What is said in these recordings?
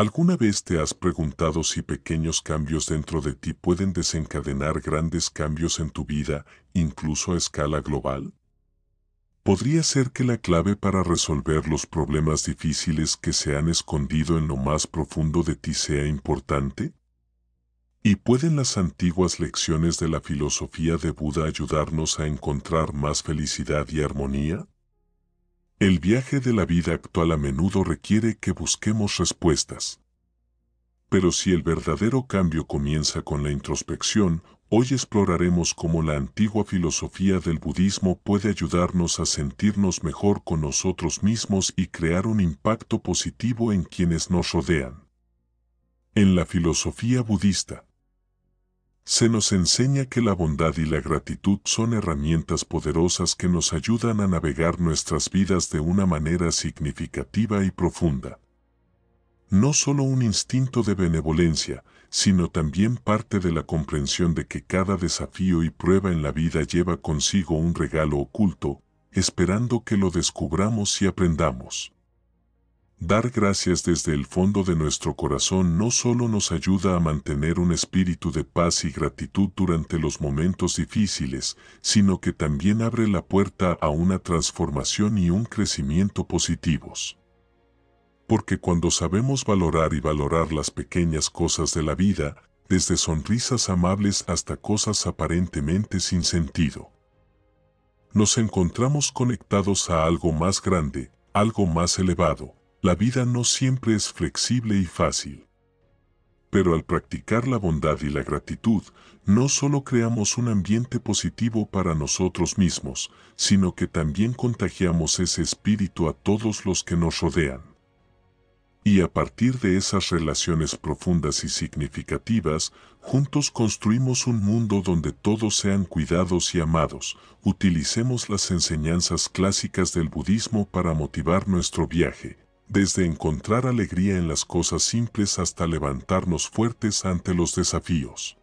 ¿Alguna vez te has preguntado si pequeños cambios dentro de ti pueden desencadenar grandes cambios en tu vida, incluso a escala global? Podría ser que la clave para resolver los problemas difíciles que se han escondido en lo más profundo de ti sea importante? ¿Y pueden las antiguas lecciones de la filosofía de Buda ayudarnos a encontrar más felicidad y armonía? El viaje de la vida actual a menudo requiere que busquemos respuestas. Pero si el verdadero cambio comienza con la introspección, hoy exploraremos cómo la antigua filosofía del budismo puede ayudarnos a sentirnos mejor con nosotros mismos y crear un impacto positivo en quienes nos rodean. En la filosofía budista, se nos enseña que la bondad y la gratitud son herramientas poderosas que nos ayudan a navegar nuestras vidas de una manera significativa y profunda. No solo un instinto de benevolencia, sino también parte de la comprensión de que cada desafío y prueba en la vida lleva consigo un regalo oculto, esperando que lo descubramos y aprendamos. Dar gracias desde el fondo de nuestro corazón no solo nos ayuda a mantener un espíritu de paz y gratitud durante los momentos difíciles, sino que también abre la puerta a una transformación y un crecimiento positivos. Porque cuando sabemos valorar y valorar las pequeñas cosas de la vida, desde sonrisas amables hasta cosas aparentemente sin sentido, nos encontramos conectados a algo más grande, algo más elevado, la vida no siempre es flexible y fácil. Pero al practicar la bondad y la gratitud, no solo creamos un ambiente positivo para nosotros mismos, sino que también contagiamos ese espíritu a todos los que nos rodean. Y a partir de esas relaciones profundas y significativas, juntos construimos un mundo donde todos sean cuidados y amados. Utilicemos las enseñanzas clásicas del budismo para motivar nuestro viaje, desde encontrar alegría en las cosas simples hasta levantarnos fuertes ante los desafíos.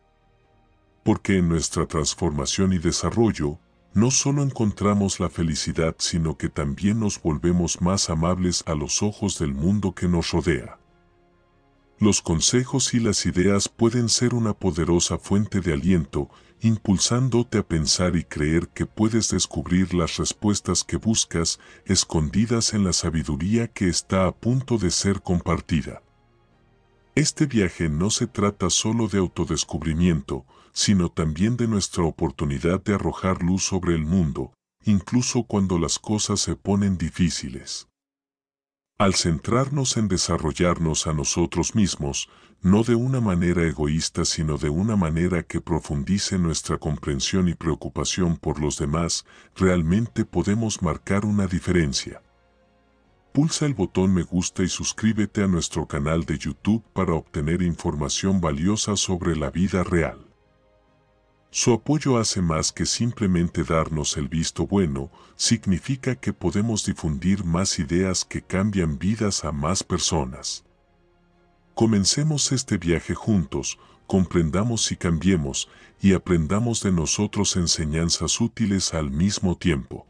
Porque en nuestra transformación y desarrollo, no solo encontramos la felicidad, sino que también nos volvemos más amables a los ojos del mundo que nos rodea. Los consejos y las ideas pueden ser una poderosa fuente de aliento impulsándote a pensar y creer que puedes descubrir las respuestas que buscas escondidas en la sabiduría que está a punto de ser compartida. Este viaje no se trata solo de autodescubrimiento, sino también de nuestra oportunidad de arrojar luz sobre el mundo, incluso cuando las cosas se ponen difíciles. Al centrarnos en desarrollarnos a nosotros mismos, no de una manera egoísta sino de una manera que profundice nuestra comprensión y preocupación por los demás, realmente podemos marcar una diferencia. Pulsa el botón me gusta y suscríbete a nuestro canal de YouTube para obtener información valiosa sobre la vida real. Su apoyo hace más que simplemente darnos el visto bueno, significa que podemos difundir más ideas que cambian vidas a más personas. Comencemos este viaje juntos, comprendamos y cambiemos, y aprendamos de nosotros enseñanzas útiles al mismo tiempo.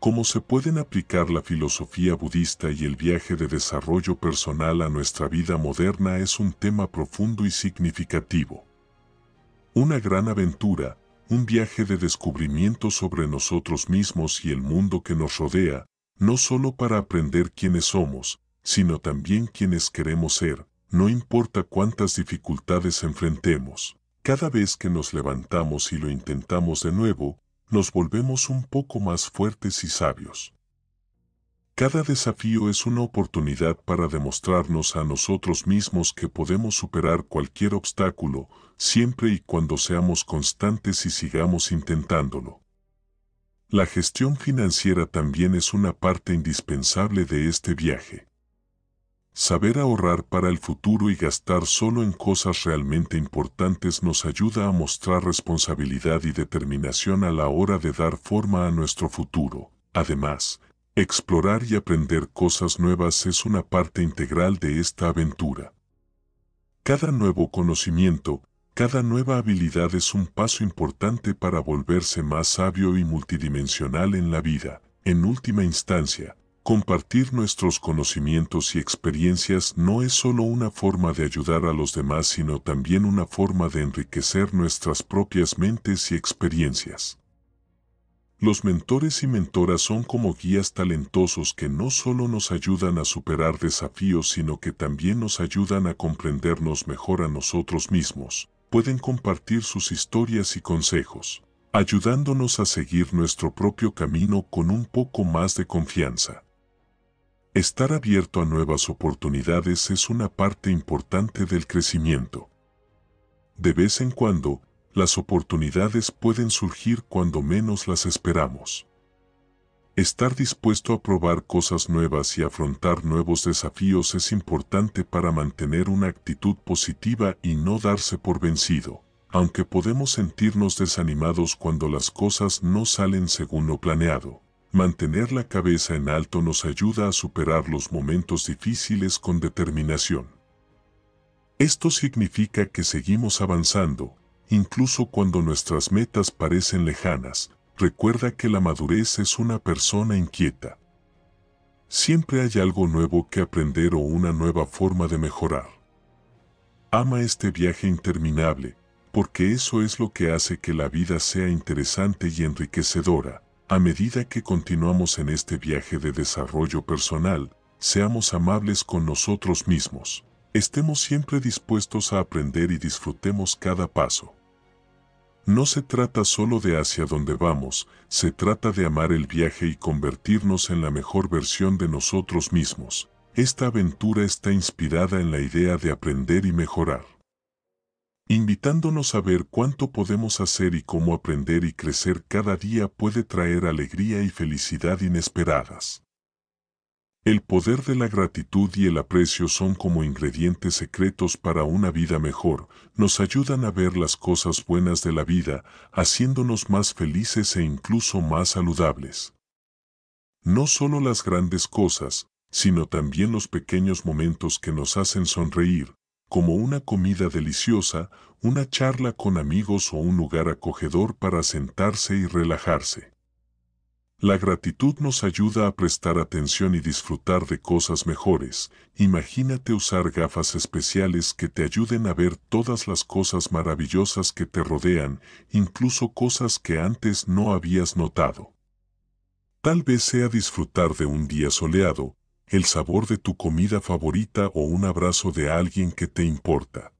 Cómo se pueden aplicar la filosofía budista y el viaje de desarrollo personal a nuestra vida moderna es un tema profundo y significativo. Una gran aventura, un viaje de descubrimiento sobre nosotros mismos y el mundo que nos rodea, no solo para aprender quiénes somos, sino también quiénes queremos ser, no importa cuántas dificultades enfrentemos. Cada vez que nos levantamos y lo intentamos de nuevo, nos volvemos un poco más fuertes y sabios. Cada desafío es una oportunidad para demostrarnos a nosotros mismos que podemos superar cualquier obstáculo, siempre y cuando seamos constantes y sigamos intentándolo. La gestión financiera también es una parte indispensable de este viaje. Saber ahorrar para el futuro y gastar solo en cosas realmente importantes nos ayuda a mostrar responsabilidad y determinación a la hora de dar forma a nuestro futuro. Además, Explorar y aprender cosas nuevas es una parte integral de esta aventura. Cada nuevo conocimiento, cada nueva habilidad es un paso importante para volverse más sabio y multidimensional en la vida. En última instancia, compartir nuestros conocimientos y experiencias no es solo una forma de ayudar a los demás, sino también una forma de enriquecer nuestras propias mentes y experiencias. Los mentores y mentoras son como guías talentosos que no solo nos ayudan a superar desafíos, sino que también nos ayudan a comprendernos mejor a nosotros mismos. Pueden compartir sus historias y consejos, ayudándonos a seguir nuestro propio camino con un poco más de confianza. Estar abierto a nuevas oportunidades es una parte importante del crecimiento. De vez en cuando, las oportunidades pueden surgir cuando menos las esperamos. Estar dispuesto a probar cosas nuevas y afrontar nuevos desafíos es importante para mantener una actitud positiva y no darse por vencido, aunque podemos sentirnos desanimados cuando las cosas no salen según lo planeado. Mantener la cabeza en alto nos ayuda a superar los momentos difíciles con determinación. Esto significa que seguimos avanzando, Incluso cuando nuestras metas parecen lejanas, recuerda que la madurez es una persona inquieta. Siempre hay algo nuevo que aprender o una nueva forma de mejorar. Ama este viaje interminable, porque eso es lo que hace que la vida sea interesante y enriquecedora. A medida que continuamos en este viaje de desarrollo personal, seamos amables con nosotros mismos. Estemos siempre dispuestos a aprender y disfrutemos cada paso. No se trata solo de hacia dónde vamos, se trata de amar el viaje y convertirnos en la mejor versión de nosotros mismos. Esta aventura está inspirada en la idea de aprender y mejorar, invitándonos a ver cuánto podemos hacer y cómo aprender y crecer cada día puede traer alegría y felicidad inesperadas. El poder de la gratitud y el aprecio son como ingredientes secretos para una vida mejor, nos ayudan a ver las cosas buenas de la vida, haciéndonos más felices e incluso más saludables. No solo las grandes cosas, sino también los pequeños momentos que nos hacen sonreír, como una comida deliciosa, una charla con amigos o un lugar acogedor para sentarse y relajarse. La gratitud nos ayuda a prestar atención y disfrutar de cosas mejores. Imagínate usar gafas especiales que te ayuden a ver todas las cosas maravillosas que te rodean, incluso cosas que antes no habías notado. Tal vez sea disfrutar de un día soleado, el sabor de tu comida favorita o un abrazo de alguien que te importa.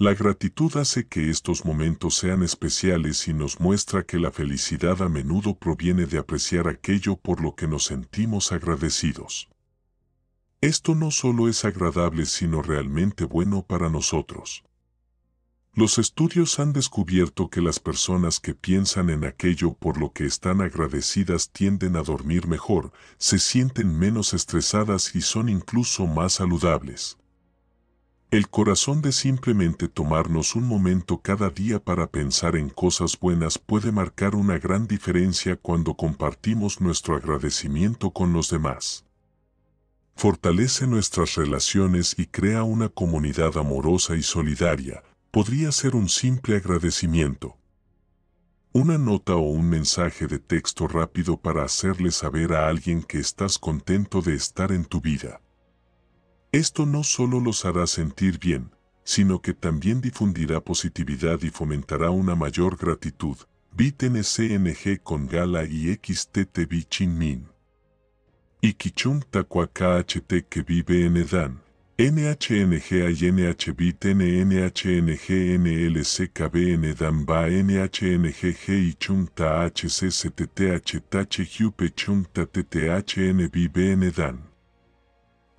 La gratitud hace que estos momentos sean especiales y nos muestra que la felicidad a menudo proviene de apreciar aquello por lo que nos sentimos agradecidos. Esto no solo es agradable sino realmente bueno para nosotros. Los estudios han descubierto que las personas que piensan en aquello por lo que están agradecidas tienden a dormir mejor, se sienten menos estresadas y son incluso más saludables. El corazón de simplemente tomarnos un momento cada día para pensar en cosas buenas puede marcar una gran diferencia cuando compartimos nuestro agradecimiento con los demás. Fortalece nuestras relaciones y crea una comunidad amorosa y solidaria, podría ser un simple agradecimiento. Una nota o un mensaje de texto rápido para hacerle saber a alguien que estás contento de estar en tu vida esto no solo los hará sentir bien, sino que también difundirá positividad y fomentará una mayor gratitud. BTNCNG con Gala y xtt Chinmin. Y Kichun KHT que vive en Edan. NHNG e y NHB NHNG NLCKB dan BA NHNG y CHUNTA HCCTTH TACHE HUPE CHUNTA TTH NBB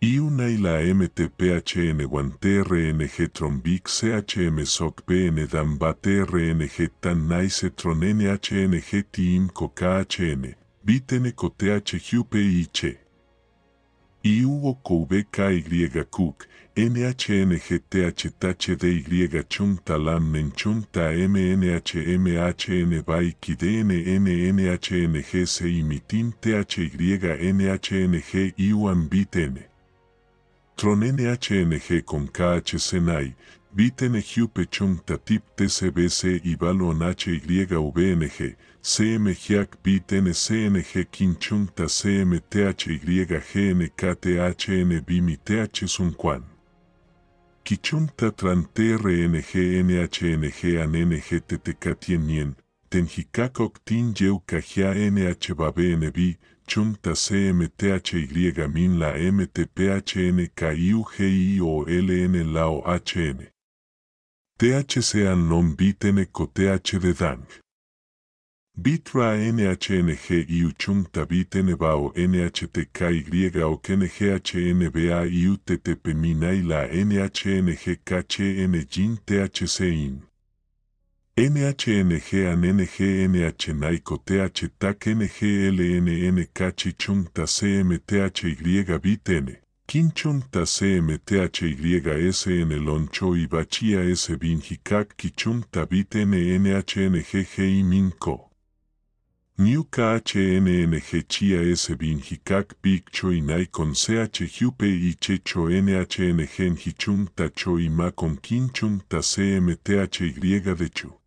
y una y la MTPHN guante tronbic Trombic CHM SOC PN N RNG TAN NICE TRON NHNG TIM KHN BITN e COTH HUPICH y hubo KVKY Cook TH THDY Chun Talam Menchun MNHMHN NHNG YUAN BITN NHNG con KHCNAI, BitNHU Pechung Tatip TCBC e y Balon HYVNG, CMGAC BitNCNG Kinchung Ta CMTHYGNKTHN Sunquan. Kichung Ta Tran TRNG NHNG ANNG TTK Tiennien, Tin Yeu chunta min la mtphn ln lao hn. THCAN non bitene H de dang. Bitra e NHNG CHUNTA bitene bao NHTKY o ttp Mina la NHNG N jin IN NHNG an NGNH NAIKO TH TAK NGLNN CMTHY KINCHUNTA CMTH SN Loncho y Bachia S Binjicac Kichun TABITN nhng Minco New KHNNG Chia S Piccho y Naikon CH y Checho NHNG Hichun Tacho y Macon Kinchun DE CHU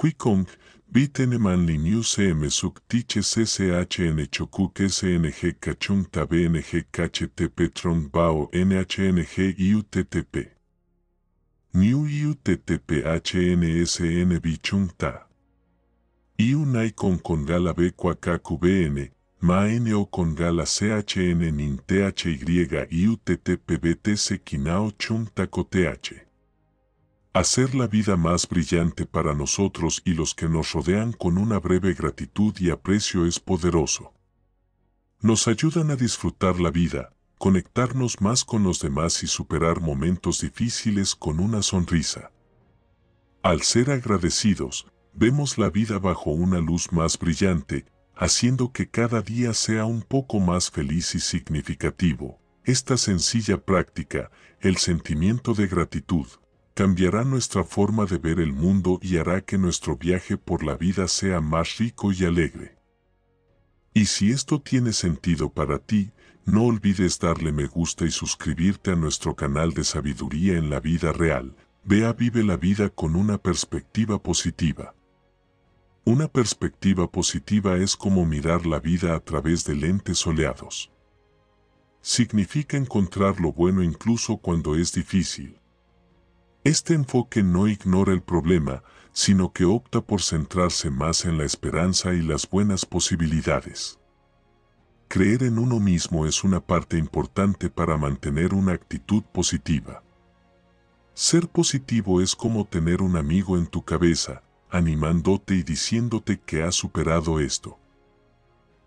Quicong, Bitenemanli CM Suk Tiches SHN Chokuk SNG Kachung BNG KHTP Tron Bao NHNG IUTTP. New IUTTP HNSN Bichung Ta. IUNAI con Congala B BN, e con Congala CHN NIN THY IUTTP Kinao CHUNTA TH hacer la vida más brillante para nosotros y los que nos rodean con una breve gratitud y aprecio es poderoso. Nos ayudan a disfrutar la vida, conectarnos más con los demás y superar momentos difíciles con una sonrisa. Al ser agradecidos, vemos la vida bajo una luz más brillante, haciendo que cada día sea un poco más feliz y significativo. Esta sencilla práctica, el sentimiento de gratitud, cambiará nuestra forma de ver el mundo y hará que nuestro viaje por la vida sea más rico y alegre. Y si esto tiene sentido para ti, no olvides darle me gusta y suscribirte a nuestro canal de sabiduría en la vida real. Vea vive la vida con una perspectiva positiva. Una perspectiva positiva es como mirar la vida a través de lentes soleados. Significa encontrar lo bueno incluso cuando es difícil, este enfoque no ignora el problema, sino que opta por centrarse más en la esperanza y las buenas posibilidades. Creer en uno mismo es una parte importante para mantener una actitud positiva. Ser positivo es como tener un amigo en tu cabeza, animándote y diciéndote que has superado esto.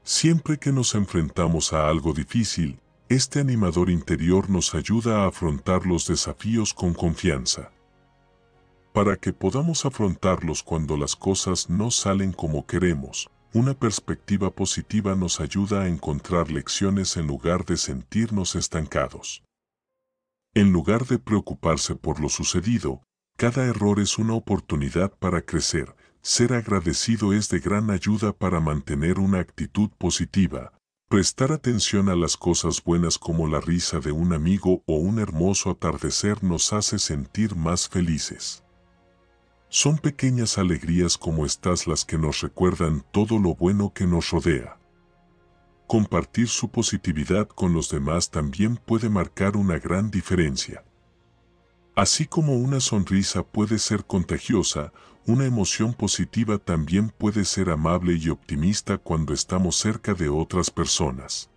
Siempre que nos enfrentamos a algo difícil, este animador interior nos ayuda a afrontar los desafíos con confianza. Para que podamos afrontarlos cuando las cosas no salen como queremos, una perspectiva positiva nos ayuda a encontrar lecciones en lugar de sentirnos estancados. En lugar de preocuparse por lo sucedido, cada error es una oportunidad para crecer. Ser agradecido es de gran ayuda para mantener una actitud positiva, Prestar atención a las cosas buenas como la risa de un amigo o un hermoso atardecer nos hace sentir más felices. Son pequeñas alegrías como estas las que nos recuerdan todo lo bueno que nos rodea. Compartir su positividad con los demás también puede marcar una gran diferencia. Así como una sonrisa puede ser contagiosa, una emoción positiva también puede ser amable y optimista cuando estamos cerca de otras personas.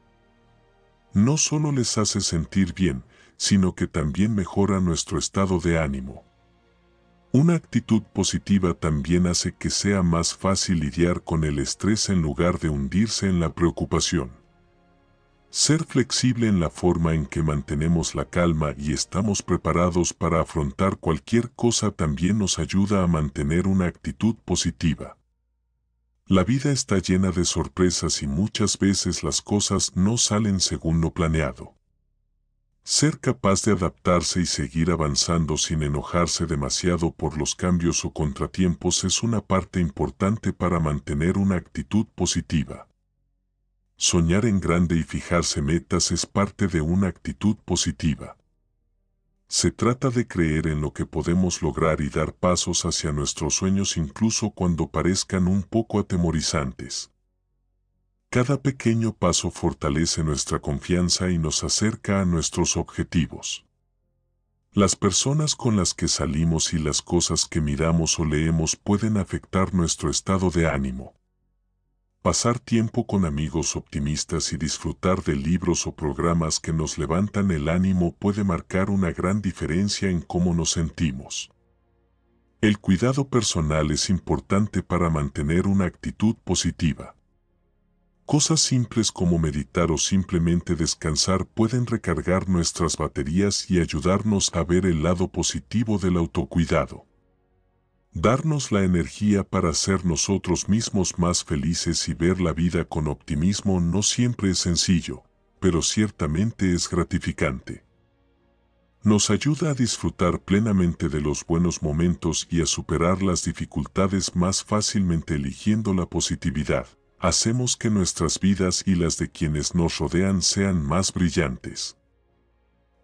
No solo les hace sentir bien, sino que también mejora nuestro estado de ánimo. Una actitud positiva también hace que sea más fácil lidiar con el estrés en lugar de hundirse en la preocupación. Ser flexible en la forma en que mantenemos la calma y estamos preparados para afrontar cualquier cosa también nos ayuda a mantener una actitud positiva. La vida está llena de sorpresas y muchas veces las cosas no salen según lo planeado. Ser capaz de adaptarse y seguir avanzando sin enojarse demasiado por los cambios o contratiempos es una parte importante para mantener una actitud positiva. Soñar en grande y fijarse metas es parte de una actitud positiva. Se trata de creer en lo que podemos lograr y dar pasos hacia nuestros sueños incluso cuando parezcan un poco atemorizantes. Cada pequeño paso fortalece nuestra confianza y nos acerca a nuestros objetivos. Las personas con las que salimos y las cosas que miramos o leemos pueden afectar nuestro estado de ánimo pasar tiempo con amigos optimistas y disfrutar de libros o programas que nos levantan el ánimo puede marcar una gran diferencia en cómo nos sentimos. El cuidado personal es importante para mantener una actitud positiva. Cosas simples como meditar o simplemente descansar pueden recargar nuestras baterías y ayudarnos a ver el lado positivo del autocuidado darnos la energía para ser nosotros mismos más felices y ver la vida con optimismo no siempre es sencillo, pero ciertamente es gratificante. Nos ayuda a disfrutar plenamente de los buenos momentos y a superar las dificultades más fácilmente eligiendo la positividad. Hacemos que nuestras vidas y las de quienes nos rodean sean más brillantes.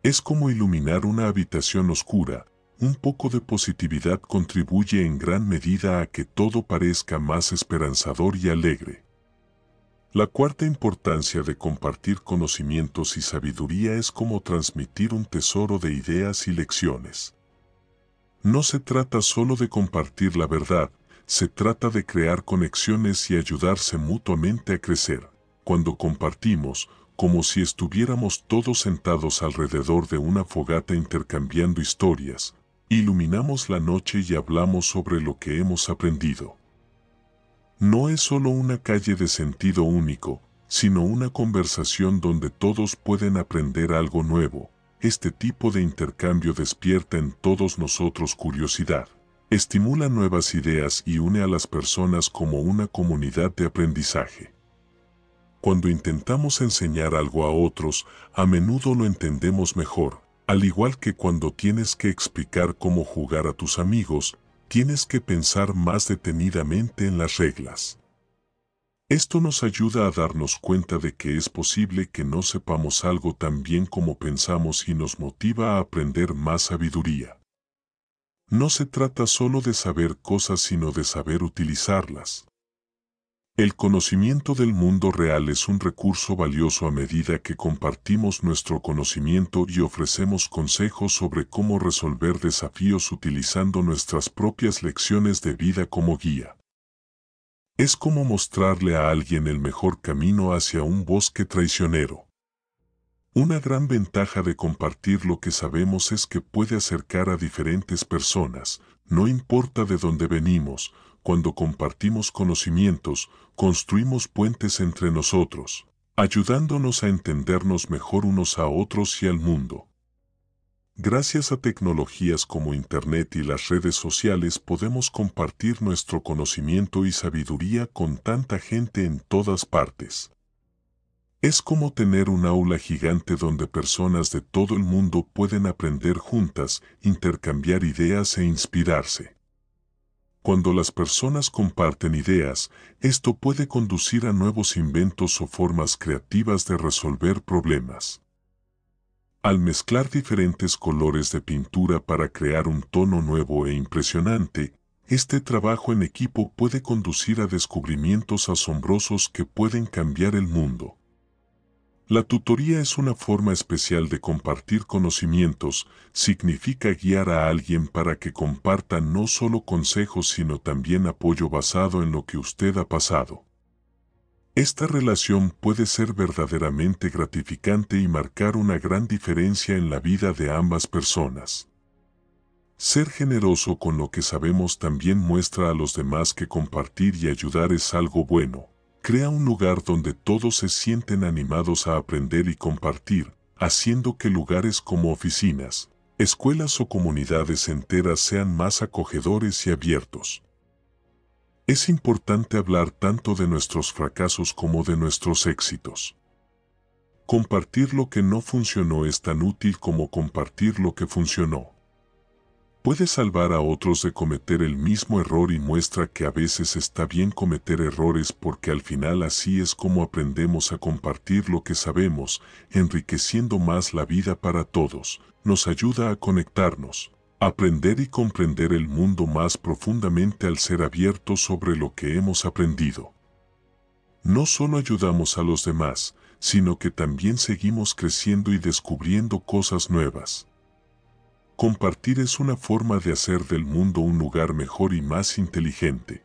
Es como iluminar una habitación oscura, un poco de positividad contribuye en gran medida a que todo parezca más esperanzador y alegre. La cuarta importancia de compartir conocimientos y sabiduría es como transmitir un tesoro de ideas y lecciones. No se trata solo de compartir la verdad, se trata de crear conexiones y ayudarse mutuamente a crecer. Cuando compartimos, como si estuviéramos todos sentados alrededor de una fogata intercambiando historias, Iluminamos la noche y hablamos sobre lo que hemos aprendido. No es solo una calle de sentido único, sino una conversación donde todos pueden aprender algo nuevo. Este tipo de intercambio despierta en todos nosotros curiosidad, estimula nuevas ideas y une a las personas como una comunidad de aprendizaje. Cuando intentamos enseñar algo a otros, a menudo lo entendemos mejor, al igual que cuando tienes que explicar cómo jugar a tus amigos, tienes que pensar más detenidamente en las reglas. Esto nos ayuda a darnos cuenta de que es posible que no sepamos algo tan bien como pensamos y nos motiva a aprender más sabiduría. No se trata solo de saber cosas sino de saber utilizarlas. El conocimiento del mundo real es un recurso valioso a medida que compartimos nuestro conocimiento y ofrecemos consejos sobre cómo resolver desafíos utilizando nuestras propias lecciones de vida como guía. Es como mostrarle a alguien el mejor camino hacia un bosque traicionero. Una gran ventaja de compartir lo que sabemos es que puede acercar a diferentes personas, no importa de dónde venimos, cuando compartimos conocimientos, construimos puentes entre nosotros, ayudándonos a entendernos mejor unos a otros y al mundo. Gracias a tecnologías como Internet y las redes sociales podemos compartir nuestro conocimiento y sabiduría con tanta gente en todas partes. Es como tener un aula gigante donde personas de todo el mundo pueden aprender juntas, intercambiar ideas e inspirarse. Cuando las personas comparten ideas, esto puede conducir a nuevos inventos o formas creativas de resolver problemas. Al mezclar diferentes colores de pintura para crear un tono nuevo e impresionante, este trabajo en equipo puede conducir a descubrimientos asombrosos que pueden cambiar el mundo. La tutoría es una forma especial de compartir conocimientos, significa guiar a alguien para que comparta no solo consejos sino también apoyo basado en lo que usted ha pasado. Esta relación puede ser verdaderamente gratificante y marcar una gran diferencia en la vida de ambas personas. Ser generoso con lo que sabemos también muestra a los demás que compartir y ayudar es algo bueno, Crea un lugar donde todos se sienten animados a aprender y compartir, haciendo que lugares como oficinas, escuelas o comunidades enteras sean más acogedores y abiertos. Es importante hablar tanto de nuestros fracasos como de nuestros éxitos. Compartir lo que no funcionó es tan útil como compartir lo que funcionó puede salvar a otros de cometer el mismo error y muestra que a veces está bien cometer errores porque al final así es como aprendemos a compartir lo que sabemos, enriqueciendo más la vida para todos, nos ayuda a conectarnos, aprender y comprender el mundo más profundamente al ser abiertos sobre lo que hemos aprendido. No solo ayudamos a los demás, sino que también seguimos creciendo y descubriendo cosas nuevas. Compartir es una forma de hacer del mundo un lugar mejor y más inteligente.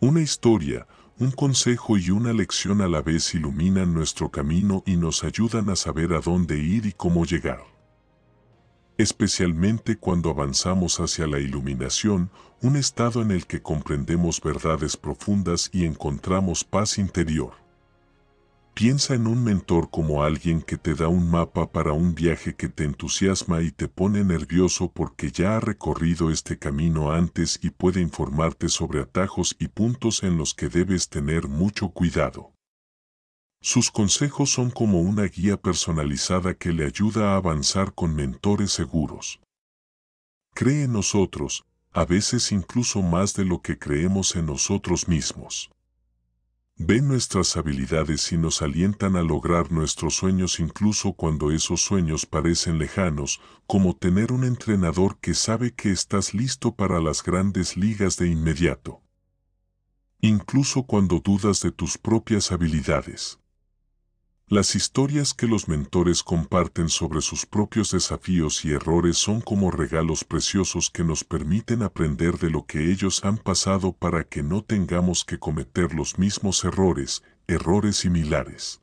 Una historia, un consejo y una lección a la vez iluminan nuestro camino y nos ayudan a saber a dónde ir y cómo llegar. Especialmente cuando avanzamos hacia la iluminación, un estado en el que comprendemos verdades profundas y encontramos paz interior. Piensa en un mentor como alguien que te da un mapa para un viaje que te entusiasma y te pone nervioso porque ya ha recorrido este camino antes y puede informarte sobre atajos y puntos en los que debes tener mucho cuidado. Sus consejos son como una guía personalizada que le ayuda a avanzar con mentores seguros. Cree en nosotros, a veces incluso más de lo que creemos en nosotros mismos ven nuestras habilidades y nos alientan a lograr nuestros sueños incluso cuando esos sueños parecen lejanos, como tener un entrenador que sabe que estás listo para las grandes ligas de inmediato. Incluso cuando dudas de tus propias habilidades. Las historias que los mentores comparten sobre sus propios desafíos y errores son como regalos preciosos que nos permiten aprender de lo que ellos han pasado para que no tengamos que cometer los mismos errores, errores similares.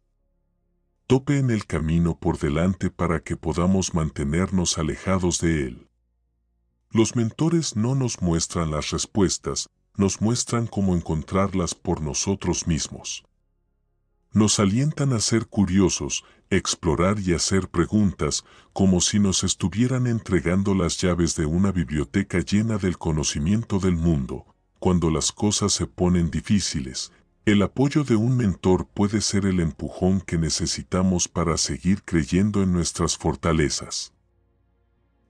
Tope en el camino por delante para que podamos mantenernos alejados de él. Los mentores no nos muestran las respuestas, nos muestran cómo encontrarlas por nosotros mismos. Nos alientan a ser curiosos, explorar y hacer preguntas, como si nos estuvieran entregando las llaves de una biblioteca llena del conocimiento del mundo. Cuando las cosas se ponen difíciles, el apoyo de un mentor puede ser el empujón que necesitamos para seguir creyendo en nuestras fortalezas.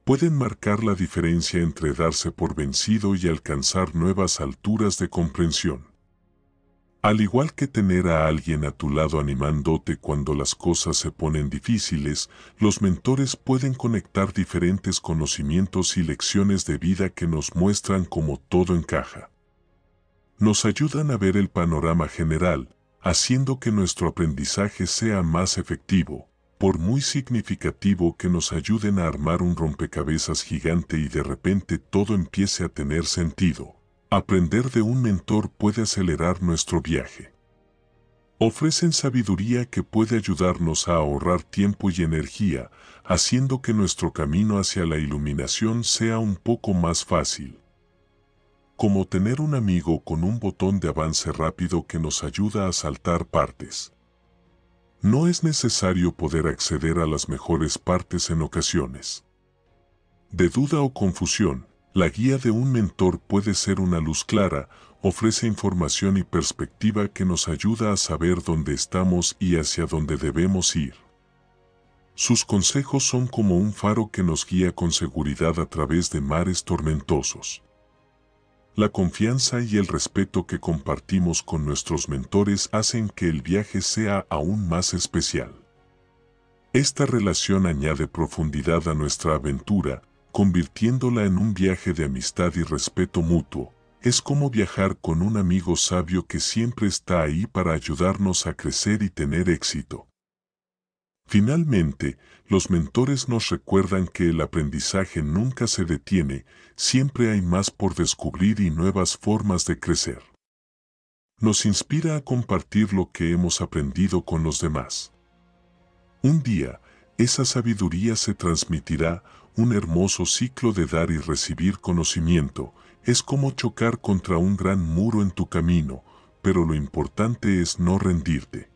Pueden marcar la diferencia entre darse por vencido y alcanzar nuevas alturas de comprensión. Al igual que tener a alguien a tu lado animándote cuando las cosas se ponen difíciles, los mentores pueden conectar diferentes conocimientos y lecciones de vida que nos muestran cómo todo encaja. Nos ayudan a ver el panorama general, haciendo que nuestro aprendizaje sea más efectivo, por muy significativo que nos ayuden a armar un rompecabezas gigante y de repente todo empiece a tener sentido. Aprender de un mentor puede acelerar nuestro viaje. Ofrecen sabiduría que puede ayudarnos a ahorrar tiempo y energía, haciendo que nuestro camino hacia la iluminación sea un poco más fácil. Como tener un amigo con un botón de avance rápido que nos ayuda a saltar partes. No es necesario poder acceder a las mejores partes en ocasiones. De duda o confusión, la guía de un mentor puede ser una luz clara, ofrece información y perspectiva que nos ayuda a saber dónde estamos y hacia dónde debemos ir. Sus consejos son como un faro que nos guía con seguridad a través de mares tormentosos. La confianza y el respeto que compartimos con nuestros mentores hacen que el viaje sea aún más especial. Esta relación añade profundidad a nuestra aventura, convirtiéndola en un viaje de amistad y respeto mutuo, es como viajar con un amigo sabio que siempre está ahí para ayudarnos a crecer y tener éxito. Finalmente, los mentores nos recuerdan que el aprendizaje nunca se detiene, siempre hay más por descubrir y nuevas formas de crecer. Nos inspira a compartir lo que hemos aprendido con los demás. Un día, esa sabiduría se transmitirá un hermoso ciclo de dar y recibir conocimiento, es como chocar contra un gran muro en tu camino, pero lo importante es no rendirte.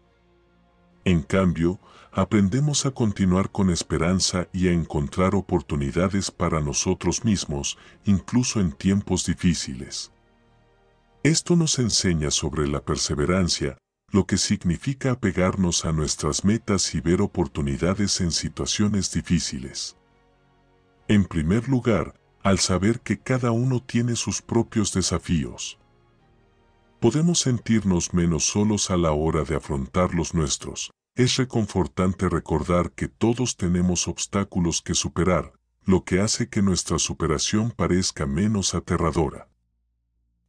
En cambio, aprendemos a continuar con esperanza y a encontrar oportunidades para nosotros mismos, incluso en tiempos difíciles. Esto nos enseña sobre la perseverancia, lo que significa apegarnos a nuestras metas y ver oportunidades en situaciones difíciles. En primer lugar, al saber que cada uno tiene sus propios desafíos. Podemos sentirnos menos solos a la hora de afrontar los nuestros. Es reconfortante recordar que todos tenemos obstáculos que superar, lo que hace que nuestra superación parezca menos aterradora.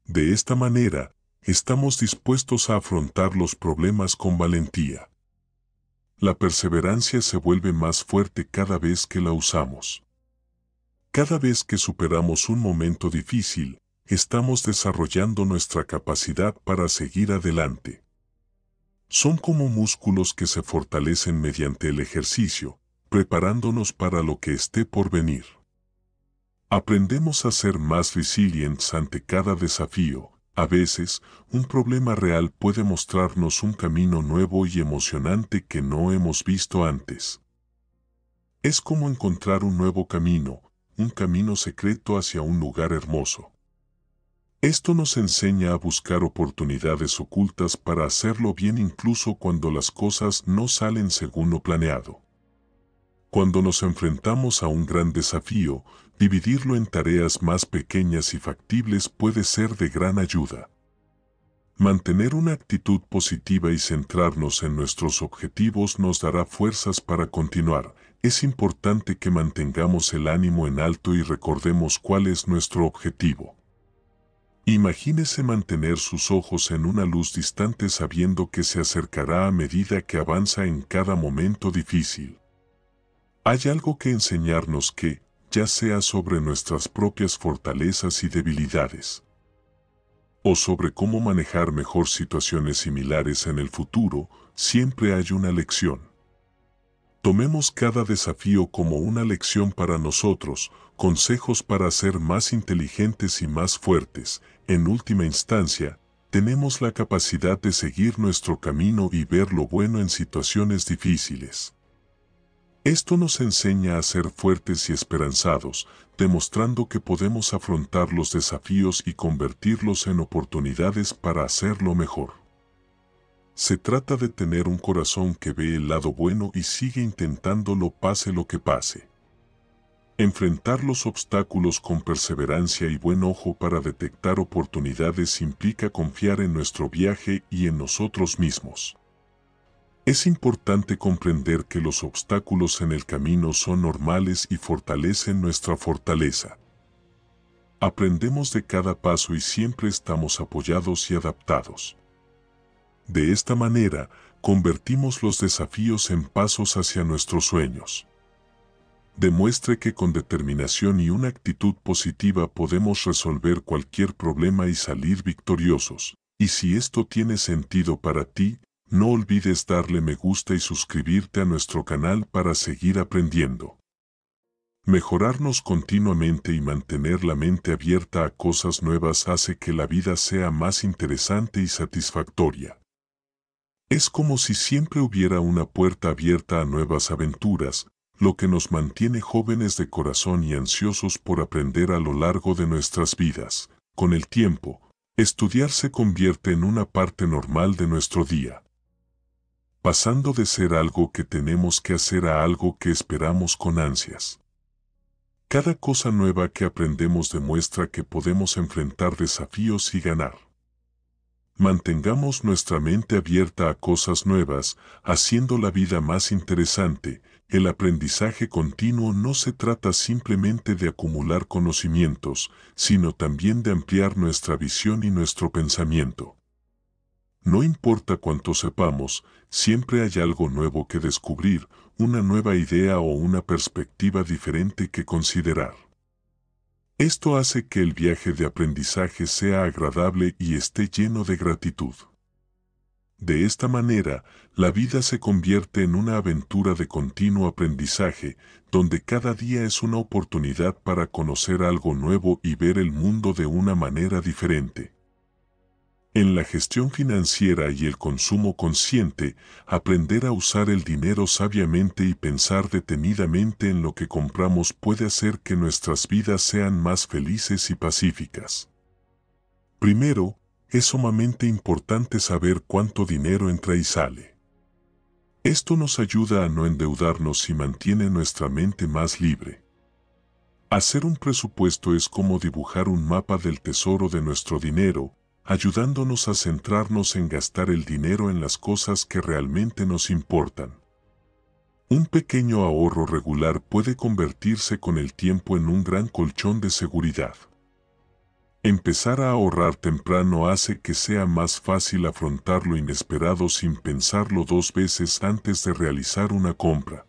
De esta manera, estamos dispuestos a afrontar los problemas con valentía. La perseverancia se vuelve más fuerte cada vez que la usamos. Cada vez que superamos un momento difícil, estamos desarrollando nuestra capacidad para seguir adelante. Son como músculos que se fortalecen mediante el ejercicio, preparándonos para lo que esté por venir. Aprendemos a ser más resilientes ante cada desafío. A veces, un problema real puede mostrarnos un camino nuevo y emocionante que no hemos visto antes. Es como encontrar un nuevo camino, un camino secreto hacia un lugar hermoso. Esto nos enseña a buscar oportunidades ocultas para hacerlo bien incluso cuando las cosas no salen según lo planeado. Cuando nos enfrentamos a un gran desafío, dividirlo en tareas más pequeñas y factibles puede ser de gran ayuda. Mantener una actitud positiva y centrarnos en nuestros objetivos nos dará fuerzas para continuar, es importante que mantengamos el ánimo en alto y recordemos cuál es nuestro objetivo. Imagínese mantener sus ojos en una luz distante sabiendo que se acercará a medida que avanza en cada momento difícil. Hay algo que enseñarnos que, ya sea sobre nuestras propias fortalezas y debilidades, o sobre cómo manejar mejor situaciones similares en el futuro, siempre hay una lección. Tomemos cada desafío como una lección para nosotros, consejos para ser más inteligentes y más fuertes. En última instancia, tenemos la capacidad de seguir nuestro camino y ver lo bueno en situaciones difíciles. Esto nos enseña a ser fuertes y esperanzados, demostrando que podemos afrontar los desafíos y convertirlos en oportunidades para hacerlo mejor. Se trata de tener un corazón que ve el lado bueno y sigue intentándolo pase lo que pase. Enfrentar los obstáculos con perseverancia y buen ojo para detectar oportunidades implica confiar en nuestro viaje y en nosotros mismos. Es importante comprender que los obstáculos en el camino son normales y fortalecen nuestra fortaleza. Aprendemos de cada paso y siempre estamos apoyados y adaptados. De esta manera, convertimos los desafíos en pasos hacia nuestros sueños. Demuestre que con determinación y una actitud positiva podemos resolver cualquier problema y salir victoriosos. Y si esto tiene sentido para ti, no olvides darle me gusta y suscribirte a nuestro canal para seguir aprendiendo. Mejorarnos continuamente y mantener la mente abierta a cosas nuevas hace que la vida sea más interesante y satisfactoria. Es como si siempre hubiera una puerta abierta a nuevas aventuras, lo que nos mantiene jóvenes de corazón y ansiosos por aprender a lo largo de nuestras vidas. Con el tiempo, estudiar se convierte en una parte normal de nuestro día, pasando de ser algo que tenemos que hacer a algo que esperamos con ansias. Cada cosa nueva que aprendemos demuestra que podemos enfrentar desafíos y ganar. Mantengamos nuestra mente abierta a cosas nuevas, haciendo la vida más interesante. El aprendizaje continuo no se trata simplemente de acumular conocimientos, sino también de ampliar nuestra visión y nuestro pensamiento. No importa cuánto sepamos, siempre hay algo nuevo que descubrir, una nueva idea o una perspectiva diferente que considerar. Esto hace que el viaje de aprendizaje sea agradable y esté lleno de gratitud. De esta manera, la vida se convierte en una aventura de continuo aprendizaje, donde cada día es una oportunidad para conocer algo nuevo y ver el mundo de una manera diferente. En la gestión financiera y el consumo consciente, aprender a usar el dinero sabiamente y pensar detenidamente en lo que compramos puede hacer que nuestras vidas sean más felices y pacíficas. Primero, es sumamente importante saber cuánto dinero entra y sale. Esto nos ayuda a no endeudarnos y mantiene nuestra mente más libre. Hacer un presupuesto es como dibujar un mapa del tesoro de nuestro dinero, ayudándonos a centrarnos en gastar el dinero en las cosas que realmente nos importan. Un pequeño ahorro regular puede convertirse con el tiempo en un gran colchón de seguridad. Empezar a ahorrar temprano hace que sea más fácil afrontar lo inesperado sin pensarlo dos veces antes de realizar una compra.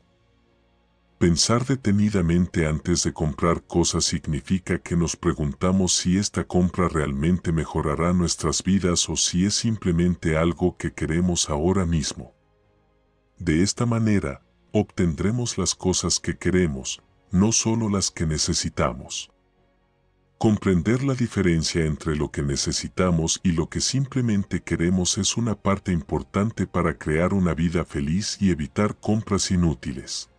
Pensar detenidamente antes de comprar cosas significa que nos preguntamos si esta compra realmente mejorará nuestras vidas o si es simplemente algo que queremos ahora mismo. De esta manera, obtendremos las cosas que queremos, no solo las que necesitamos. Comprender la diferencia entre lo que necesitamos y lo que simplemente queremos es una parte importante para crear una vida feliz y evitar compras inútiles.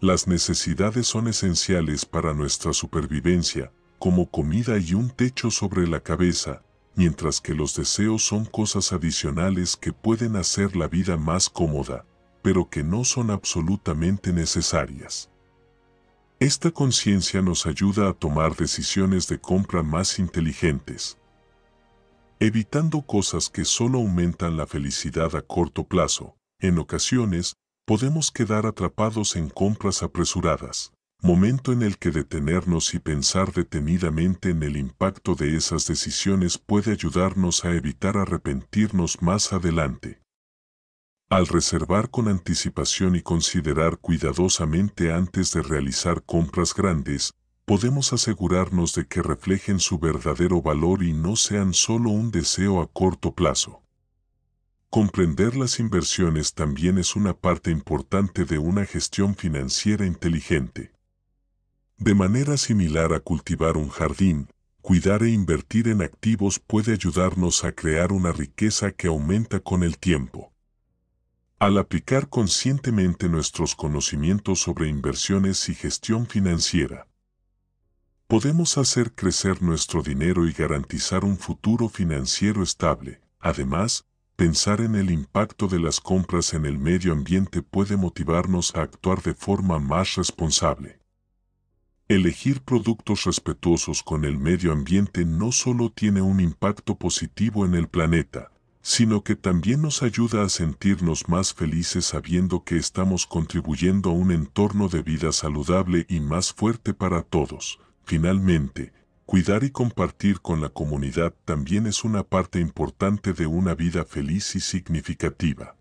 Las necesidades son esenciales para nuestra supervivencia, como comida y un techo sobre la cabeza, mientras que los deseos son cosas adicionales que pueden hacer la vida más cómoda, pero que no son absolutamente necesarias. Esta conciencia nos ayuda a tomar decisiones de compra más inteligentes, evitando cosas que solo aumentan la felicidad a corto plazo. En ocasiones, podemos quedar atrapados en compras apresuradas, momento en el que detenernos y pensar detenidamente en el impacto de esas decisiones puede ayudarnos a evitar arrepentirnos más adelante. Al reservar con anticipación y considerar cuidadosamente antes de realizar compras grandes, podemos asegurarnos de que reflejen su verdadero valor y no sean solo un deseo a corto plazo. Comprender las inversiones también es una parte importante de una gestión financiera inteligente. De manera similar a cultivar un jardín, cuidar e invertir en activos puede ayudarnos a crear una riqueza que aumenta con el tiempo. Al aplicar conscientemente nuestros conocimientos sobre inversiones y gestión financiera, podemos hacer crecer nuestro dinero y garantizar un futuro financiero estable. Además, pensar en el impacto de las compras en el medio ambiente puede motivarnos a actuar de forma más responsable. Elegir productos respetuosos con el medio ambiente no solo tiene un impacto positivo en el planeta, sino que también nos ayuda a sentirnos más felices sabiendo que estamos contribuyendo a un entorno de vida saludable y más fuerte para todos. Finalmente, Cuidar y compartir con la comunidad también es una parte importante de una vida feliz y significativa.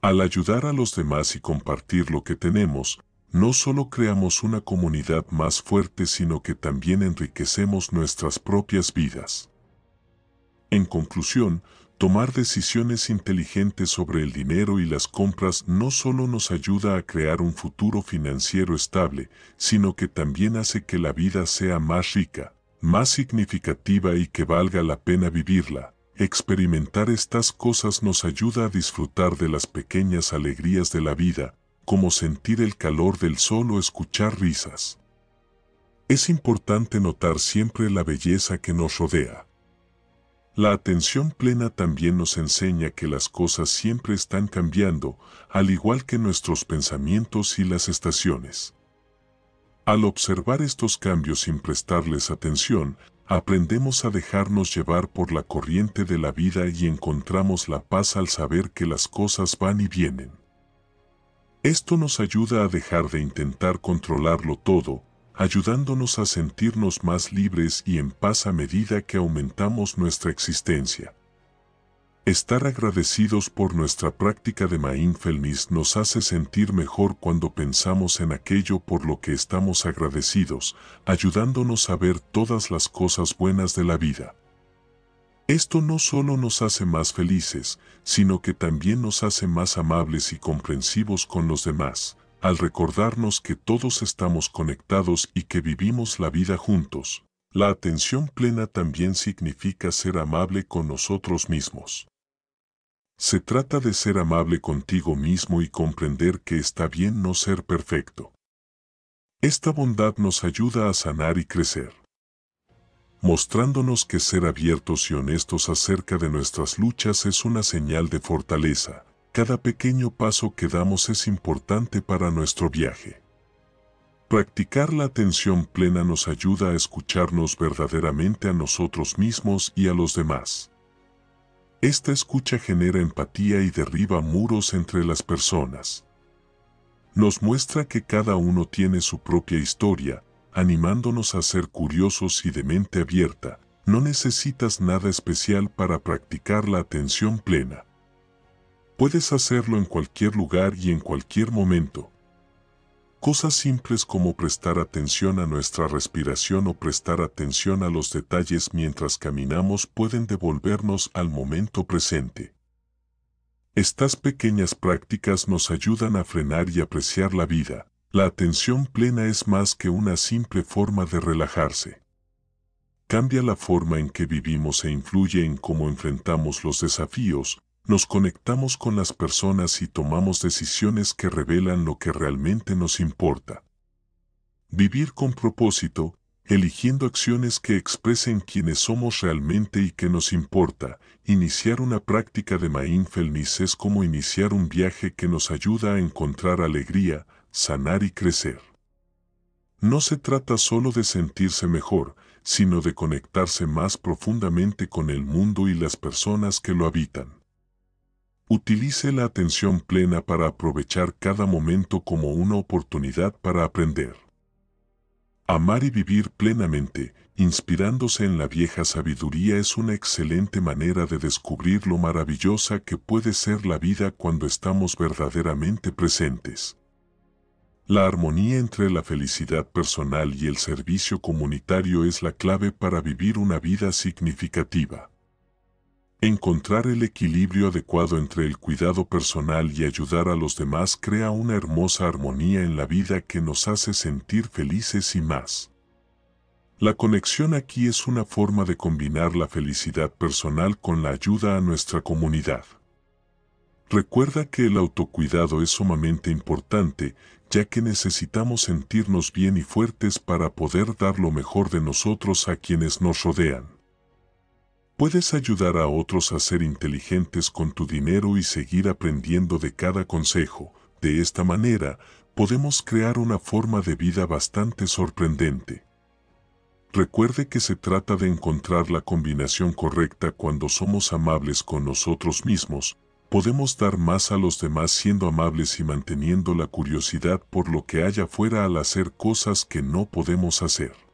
Al ayudar a los demás y compartir lo que tenemos, no solo creamos una comunidad más fuerte, sino que también enriquecemos nuestras propias vidas. En conclusión, Tomar decisiones inteligentes sobre el dinero y las compras no solo nos ayuda a crear un futuro financiero estable, sino que también hace que la vida sea más rica, más significativa y que valga la pena vivirla. Experimentar estas cosas nos ayuda a disfrutar de las pequeñas alegrías de la vida, como sentir el calor del sol o escuchar risas. Es importante notar siempre la belleza que nos rodea la atención plena también nos enseña que las cosas siempre están cambiando, al igual que nuestros pensamientos y las estaciones. Al observar estos cambios sin prestarles atención, aprendemos a dejarnos llevar por la corriente de la vida y encontramos la paz al saber que las cosas van y vienen. Esto nos ayuda a dejar de intentar controlarlo todo, ayudándonos a sentirnos más libres y en paz a medida que aumentamos nuestra existencia. Estar agradecidos por nuestra práctica de mindfulness nos hace sentir mejor cuando pensamos en aquello por lo que estamos agradecidos, ayudándonos a ver todas las cosas buenas de la vida. Esto no solo nos hace más felices, sino que también nos hace más amables y comprensivos con los demás, al recordarnos que todos estamos conectados y que vivimos la vida juntos. La atención plena también significa ser amable con nosotros mismos. Se trata de ser amable contigo mismo y comprender que está bien no ser perfecto. Esta bondad nos ayuda a sanar y crecer, mostrándonos que ser abiertos y honestos acerca de nuestras luchas es una señal de fortaleza cada pequeño paso que damos es importante para nuestro viaje. Practicar la atención plena nos ayuda a escucharnos verdaderamente a nosotros mismos y a los demás. Esta escucha genera empatía y derriba muros entre las personas. Nos muestra que cada uno tiene su propia historia, animándonos a ser curiosos y de mente abierta. No necesitas nada especial para practicar la atención plena. Puedes hacerlo en cualquier lugar y en cualquier momento. Cosas simples como prestar atención a nuestra respiración o prestar atención a los detalles mientras caminamos pueden devolvernos al momento presente. Estas pequeñas prácticas nos ayudan a frenar y apreciar la vida. La atención plena es más que una simple forma de relajarse. Cambia la forma en que vivimos e influye en cómo enfrentamos los desafíos, nos conectamos con las personas y tomamos decisiones que revelan lo que realmente nos importa. Vivir con propósito, eligiendo acciones que expresen quiénes somos realmente y qué nos importa. Iniciar una práctica de mindfulness es como iniciar un viaje que nos ayuda a encontrar alegría, sanar y crecer. No se trata solo de sentirse mejor, sino de conectarse más profundamente con el mundo y las personas que lo habitan. Utilice la atención plena para aprovechar cada momento como una oportunidad para aprender. Amar y vivir plenamente, inspirándose en la vieja sabiduría, es una excelente manera de descubrir lo maravillosa que puede ser la vida cuando estamos verdaderamente presentes. La armonía entre la felicidad personal y el servicio comunitario es la clave para vivir una vida significativa. Encontrar el equilibrio adecuado entre el cuidado personal y ayudar a los demás crea una hermosa armonía en la vida que nos hace sentir felices y más. La conexión aquí es una forma de combinar la felicidad personal con la ayuda a nuestra comunidad. Recuerda que el autocuidado es sumamente importante, ya que necesitamos sentirnos bien y fuertes para poder dar lo mejor de nosotros a quienes nos rodean. Puedes ayudar a otros a ser inteligentes con tu dinero y seguir aprendiendo de cada consejo. De esta manera, podemos crear una forma de vida bastante sorprendente. Recuerde que se trata de encontrar la combinación correcta cuando somos amables con nosotros mismos, podemos dar más a los demás siendo amables y manteniendo la curiosidad por lo que haya afuera al hacer cosas que no podemos hacer.